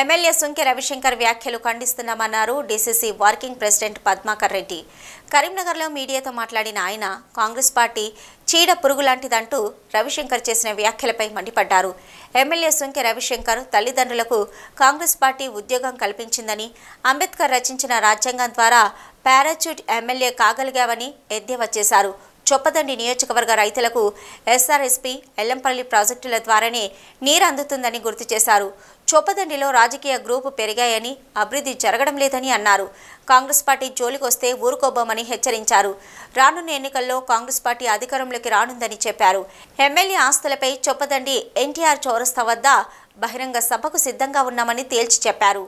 MLA Sunke Ravishankar వ్యాఖ్యలు ఖండిస్తున్నామన్నారు DCC working president Padmakar Reddy కరీంనగర్లో మీడియాతో మాట్లాడిన ఆయన కాంగ్రెస్ పార్టీ చీడ పురుగు లాంటిదంటూ రవిశంకర్ చేసిన వ్యాఖ్యలపై మండిపడ్డారు ఎమ్మెల్యే సుంకె రవిశంకర్ తల్లిదండ్రులకు కాంగ్రెస్ పార్టీ ఉద్యోగం కల్పించిందని అంబేద్కర్ రచించిన రాజ్యాంగం ద్వారా పారాచ్యూట్ ఎమ్మెల్యే కాగలిగావని ఎద్దేవా చేశారు చొప్పదండి నియోజకవర్గ రైతులకు ఎస్ఆర్ఎస్పీ ఎల్లంపల్లి ప్రాజెక్టుల ద్వారానే నీరు అందుతుందని గుర్తు చేశారు చొప్పదండిలో రాజకీయ గ్రూపు పెరిగాయని అభివృద్ధి జరగడం లేదని అన్నారు కాంగ్రెస్ పార్టీ జోలికొస్తే ఊరుకోబోమని హెచ్చరించారు రానున్న ఎన్నికల్లో కాంగ్రెస్ పార్టీ అధికారంలోకి రానుందని చెప్పారు ఎమ్మెల్యే ఆస్తులపై చొప్పదండి ఎన్టీఆర్ చౌరస్తా వద్ద బహిరంగ సభకు సిద్ధంగా ఉన్నామని తేల్చి చెప్పారు